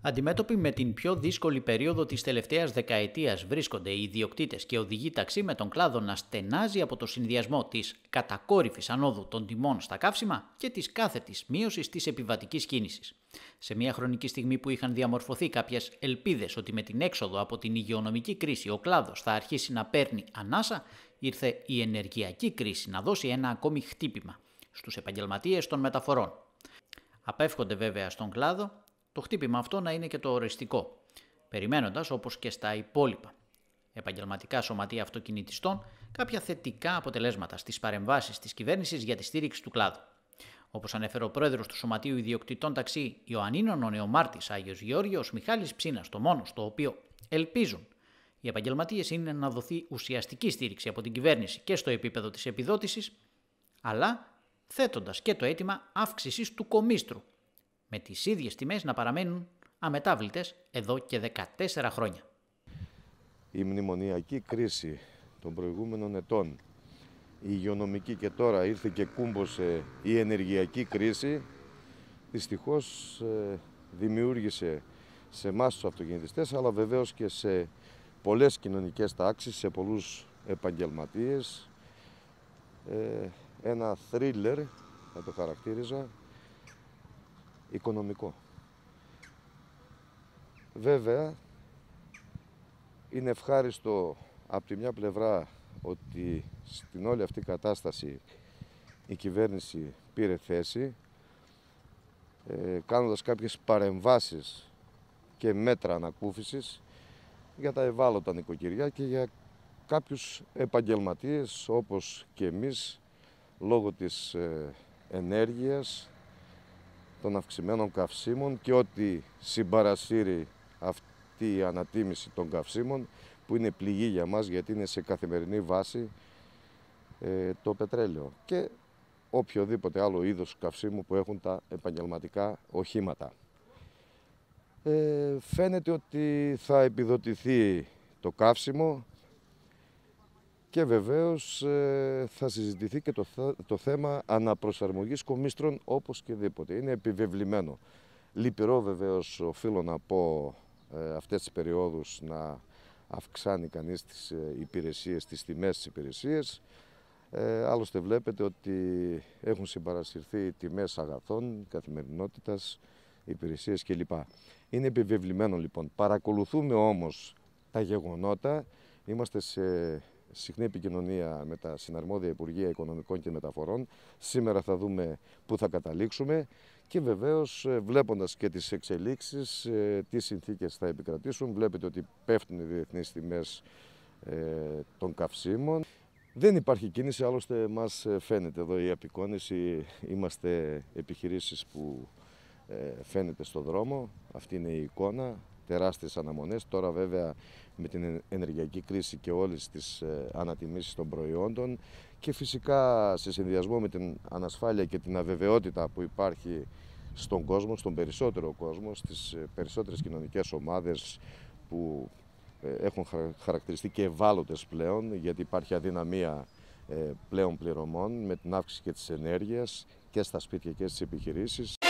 Αντιμέτωποι με την πιο δύσκολη περίοδο της τελευταίας δεκαετίας βρίσκονται οι ιδιοκτήτες και οδηγοί ταξί με τον κλάδο να στενάζει από το συνδυασμό της κατακόρυφης ανόδου των τιμών στα καύσιμα και της κάθετης μείωσης της επιβατικής κίνησης. Σε μια χρονική στιγμή που είχαν διαμορφωθεί κάποιες ελπίδες ότι με την έξοδο από την υγειονομική κρίση ο κλάδος θα αρχίσει να παίρνει ανάσα, ήρθε η ενεργειακή κρίση να δώσει ένα ακόμη χτύπημα στους επαγγελματίες των μεταφορών. Απέφχονται βέβαια στον κλάδο το χτύπημα αυτό να είναι και το οριστικό, περιμένοντας όπως και στα υπόλοιπα επαγγελματικά σωματεία αυτοκινητιστών κάποια θετικά αποτελέσματα στις παρεμβάσεις της κυβέρνησης για τη στήριξη του κλάδου. Όπως ανέφερε ο πρόεδρος του Σωματείου Ιδιοκτητών Ταξί Ιωαννίνων, ο Νεομάρτης Άγιος Γεώργιος Μιχάλης Ψίνας, το μόνος στο οποίο ελπίζουν οι επαγγελματίες είναι να δοθεί ουσιαστική στήριξη από την κυβέρνηση και στο επίπεδο της επιδότησης, αλλά θέτοντας και το αίτημα αύξησης του κομίστρου με τις ίδιες τιμές να παραμένουν αμετάβλητες εδώ και 14 χρόνια. Η μνημονιακή κρίση των προηγούμενων ετών, η υγειονομική και τώρα ήρθε και κούμποσε η ενεργειακή κρίση, δυστυχώς ε, δημιούργησε σε εμάς τους αυτοκινητιστές, αλλά βεβαίως και σε πολλές κοινωνικές τάξεις, σε πολλούς επαγγελματίες, ε, ένα θρίλερ, θα το χαρακτήριζα, οικονομικό. Βέβαια, είναι ευχάριστο από τη μια πλευρά ότι στην όλη αυτή κατάσταση η κυβέρνηση πήρε θέση ε, κάνοντας κάποιες παρεμβάσεις και μέτρα ανακούφισης για τα ευάλωτα νοικοκυριά και για κάποιους επαγγελματίες όπως και εμείς λόγω της ε, ενέργειας, των αυξημένων καυσίμων και ό,τι συμπαρασύρει αυτή η ανατίμηση των καυσίμων που είναι πληγή για μας γιατί είναι σε καθημερινή βάση ε, το πετρέλαιο και οποιοδήποτε άλλο είδος καυσίμου που έχουν τα επαγγελματικά οχήματα. Ε, φαίνεται ότι θα επιδοτηθεί το καύσιμο και βεβαίως ε, θα συζητηθεί και το, θέμα αναπροσαρμογής κομίστρων όπως και δίποτε. Είναι επιβεβλημένο. Λυπηρό βεβαίως οφείλω να πω ε, αυτές τις περιόδους να αυξάνει κανείς τις ε, υπηρεσίες, τις τιμές της υπηρεσίας. Ε, άλλωστε βλέπετε ότι έχουν συμπαρασυρθεί τιμές αγαθών, καθημερινότητας, υπηρεσίες κλπ. Είναι επιβεβλημένο λοιπόν. Παρακολουθούμε όμως τα γεγονότα. Είμαστε σε συχνή επικοινωνία με τα συναρμόδια Υπουργεία Οικονομικών και Μεταφορών. Σήμερα θα δούμε πού θα καταλήξουμε και βεβαίως ε, βλέποντας και τις εξελίξεις, ε, τι συνθήκες θα επικρατήσουν. Βλέπετε ότι πέφτουν οι διεθνείς τιμές ε, των καυσίμων. Δεν υπάρχει κίνηση, άλλωστε μας φαίνεται εδώ η απεικόνηση. Είμαστε επιχειρήσεις που φαίνεται στο δρόμο. Αυτή είναι η εικόνα τεράστιες αναμονές. Τώρα βέβαια με την ενεργειακή κρίση και όλες τις ε, ανατιμήσεις των προϊόντων και φυσικά σε συνδυασμό με την ανασφάλεια και την αβεβαιότητα που υπάρχει στον κόσμο, στον περισσότερο κόσμο, στις ε, περισσότερες κοινωνικές ομάδες που ε, έχουν χαρακτηριστεί και ευάλωτες πλέον γιατί υπάρχει αδυναμία πλέον πληρωμών με την αύξηση και της ενέργειας και στα σπίτια και στις επιχειρήσεις.